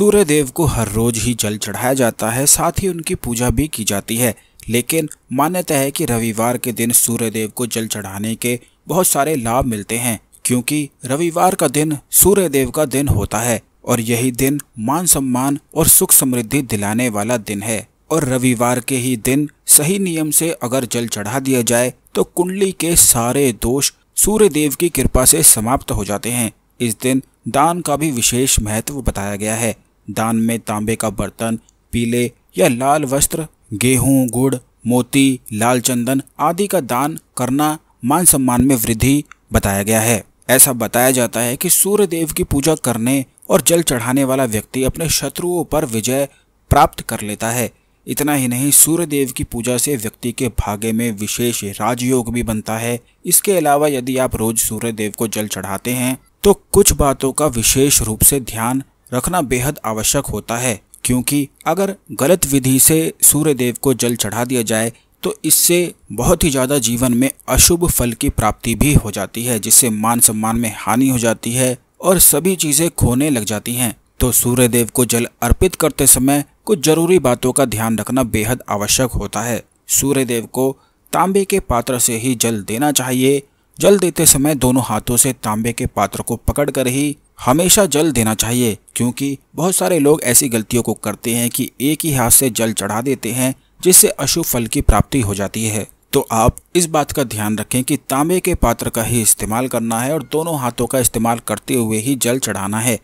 सूर्य देव को हर रोज ही जल चढ़ाया जाता है साथ ही उनकी पूजा भी की जाती है लेकिन मान्यता है कि रविवार के दिन सूर्य देव को जल चढ़ाने के बहुत सारे लाभ मिलते हैं क्योंकि रविवार का दिन सूर्य देव का दिन होता है और यही दिन मान सम्मान और सुख समृद्धि दिलाने वाला दिन है और रविवार के ही दिन सही नियम से अगर जल चढ़ा दिया जाए तो कुंडली के सारे दोष सूर्य देव की कृपा से समाप्त हो जाते हैं इस दिन दान का भी विशेष महत्व बताया गया है दान में तांबे का बर्तन पीले या लाल वस्त्र गेहूं गुड़ मोती लाल चंदन आदि का दान करना मान सम्मान में वृद्धि बताया गया है ऐसा बताया जाता है कि सूर्य देव की पूजा करने और जल चढ़ाने वाला व्यक्ति अपने शत्रुओं पर विजय प्राप्त कर लेता है इतना ही नहीं सूर्य देव की पूजा से व्यक्ति के भाग्य में विशेष राजयोग भी बनता है इसके अलावा यदि आप रोज सूर्य देव को जल चढ़ाते हैं तो कुछ बातों का विशेष रूप से ध्यान रखना बेहद आवश्यक होता है क्योंकि अगर गलत विधि से सूर्य देव को जल चढ़ा दिया जाए तो इससे बहुत ही ज़्यादा जीवन में अशुभ फल की प्राप्ति भी हो जाती है जिससे मान सम्मान में हानि हो जाती है और सभी चीज़ें खोने लग जाती हैं तो सूर्य देव को जल अर्पित करते समय कुछ जरूरी बातों का ध्यान रखना बेहद आवश्यक होता है सूर्य देव को तांबे के पात्र से ही जल देना चाहिए जल देते समय दोनों हाथों से तांबे के पात्र को पकड़कर ही हमेशा जल देना चाहिए क्योंकि बहुत सारे लोग ऐसी गलतियों को करते हैं कि एक ही हाथ से जल चढ़ा देते हैं जिससे अशुभ फल की प्राप्ति हो जाती है तो आप इस बात का ध्यान रखें कि तांबे के पात्र का ही इस्तेमाल करना है और दोनों हाथों का इस्तेमाल करते हुए ही जल चढ़ाना है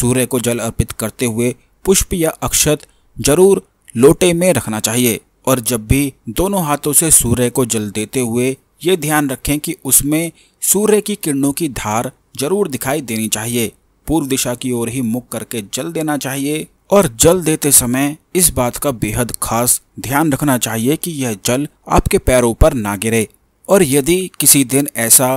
सूर्य को जल अर्पित करते हुए पुष्प या अक्षत जरूर लोटे में रखना चाहिए और जब भी दोनों हाथों से सूर्य को जल देते हुए ये ध्यान रखें कि उसमें सूर्य की किरणों की धार जरूर दिखाई देनी चाहिए पूर्व दिशा की ओर ही मुख करके जल देना चाहिए और जल देते समय इस बात का बेहद खास ध्यान रखना चाहिए कि यह जल आपके पैरों पर ना गिरे और यदि किसी दिन ऐसा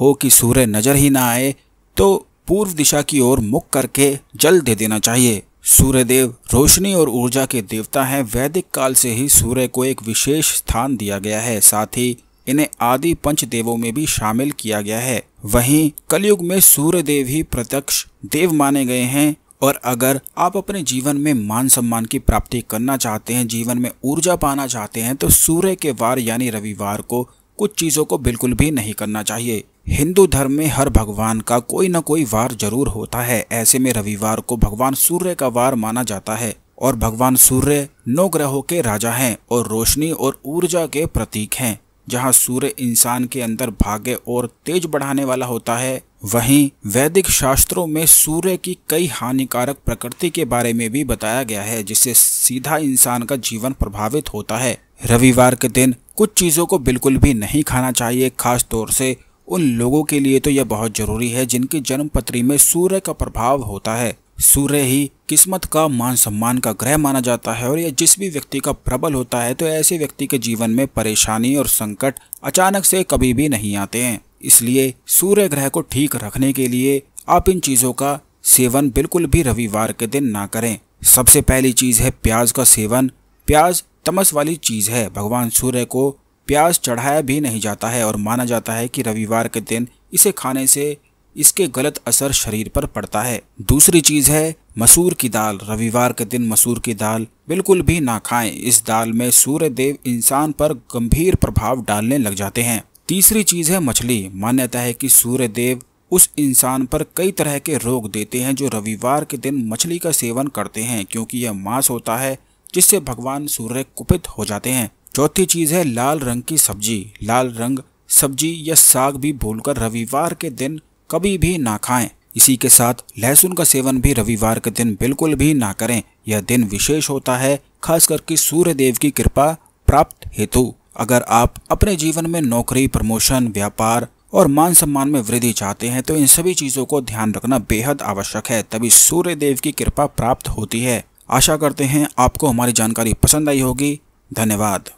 हो कि सूर्य नजर ही ना आए तो पूर्व दिशा की ओर मुख करके जल दे देना चाहिए सूर्यदेव रोशनी और ऊर्जा के देवता हैं वैदिक काल से ही सूर्य को एक विशेष स्थान दिया गया है साथ ही इन्हें आदि पंच देवों में भी शामिल किया गया है वहीं कलयुग में सूर्य देव ही प्रत्यक्ष देव माने गए हैं और अगर आप अपने जीवन में मान सम्मान की प्राप्ति करना चाहते हैं जीवन में ऊर्जा पाना चाहते हैं तो सूर्य के वार यानी रविवार को कुछ चीज़ों को बिल्कुल भी नहीं करना चाहिए हिंदू धर्म में हर भगवान का कोई ना कोई वार जरूर होता है ऐसे में रविवार को भगवान सूर्य का वार माना जाता है और भगवान सूर्य नौ ग्रहों के राजा हैं और रोशनी और ऊर्जा के प्रतीक हैं जहाँ सूर्य इंसान के अंदर भाग्य और तेज बढ़ाने वाला होता है वहीं वैदिक शास्त्रों में सूर्य की कई हानिकारक प्रकृति के बारे में भी बताया गया है जिससे सीधा इंसान का जीवन प्रभावित होता है रविवार के दिन कुछ चीज़ों को बिल्कुल भी नहीं खाना चाहिए खास तौर से उन लोगों के लिए तो यह बहुत ज़रूरी है जिनकी जन्म पत्री में सूर्य का प्रभाव होता है सूर्य ही किस्मत का मान सम्मान का ग्रह माना जाता है और यह जिस भी व्यक्ति का प्रबल होता है तो ऐसे व्यक्ति के जीवन में परेशानी और संकट अचानक से कभी भी नहीं आते हैं इसलिए सूर्य ग्रह को ठीक रखने के लिए आप इन चीज़ों का सेवन बिल्कुल भी रविवार के दिन ना करें सबसे पहली चीज़ है प्याज का सेवन प्याज तमस वाली चीज़ है भगवान सूर्य को प्याज चढ़ाया भी नहीं जाता है और माना जाता है कि रविवार के दिन इसे खाने से इसके गलत असर शरीर पर पड़ता है दूसरी चीज़ है मसूर की दाल रविवार के दिन मसूर की दाल बिल्कुल भी ना खाएं इस दाल में सूर्य देव इंसान पर गंभीर प्रभाव डालने लग जाते हैं तीसरी चीज़ है मछली मान्यता है कि सूर्य देव उस इंसान पर कई तरह के रोग देते हैं जो रविवार के दिन मछली का सेवन करते हैं क्योंकि यह मांस होता है जिससे भगवान सूर्य कुपित हो जाते हैं चौथी चीज़ है लाल रंग की सब्जी लाल रंग सब्जी या साग भी भूलकर रविवार के दिन कभी भी ना खाएं इसी के साथ लहसुन का सेवन भी रविवार के दिन बिल्कुल भी ना करें यह दिन विशेष होता है खास करके सूर्य देव की कृपा प्राप्त हेतु अगर आप अपने जीवन में नौकरी प्रमोशन व्यापार और मान सम्मान में वृद्धि चाहते हैं तो इन सभी चीज़ों को ध्यान रखना बेहद आवश्यक है तभी सूर्य देव की कृपा प्राप्त होती है आशा करते हैं आपको हमारी जानकारी पसंद आई होगी धन्यवाद